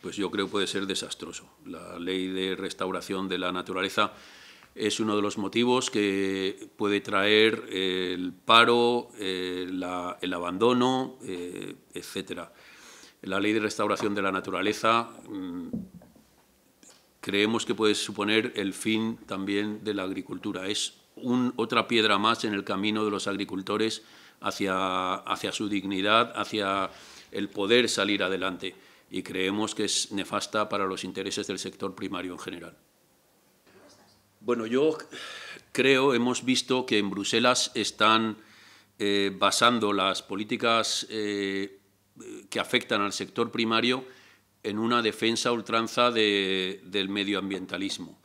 pues yo creo que puede ser desastroso. La ley de restauración de la naturaleza es uno de los motivos que puede traer eh, el paro, eh, el abandono, eh, etc. La ley de restauración de la naturaleza mm, creemos que puede suponer el fin también de la agricultura. Es otra piedra más en el camino de los agricultores hacia su dignidad, hacia el poder salir adelante y creemos que es nefasta para los intereses del sector primario en general. Bueno, yo creo, hemos visto que en Bruselas están eh, basando las políticas eh, que afectan al sector primario en una defensa ultranza del medioambientalismo.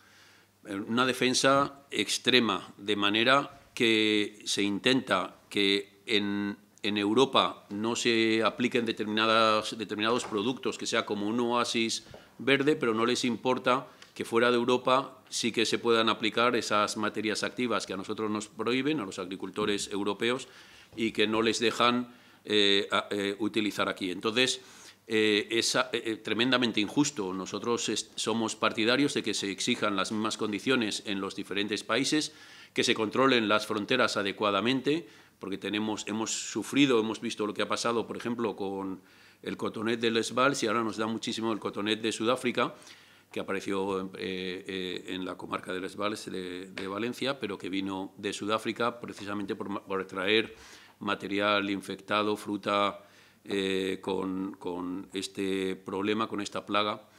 Una defensa extrema, de manera que se intenta que en en Europa no se apliquen determinados productos, que sea como un oasis verde, pero no les importa que fuera de Europa sí que se puedan aplicar esas materias activas que a nosotros nos prohíben, a los agricultores europeos, y que no les dejan eh, eh, utilizar aquí. Entonces, eh, es tremendamente injusto. Nosotros somos partidarios de que se exijan las mismas condiciones en los diferentes países, que se controlen las fronteras adecuadamente, porque tenemos, hemos sufrido, hemos visto lo que ha pasado, por ejemplo, con el cotonet Les Valls y ahora nos da muchísimo el cotonet de Sudáfrica, que apareció eh, eh, en, la comarca de Les de, de, Valencia, pero que vino de Sudáfrica precisamente por, por traer material infectado, fruta eh, con este problema, con esta plaga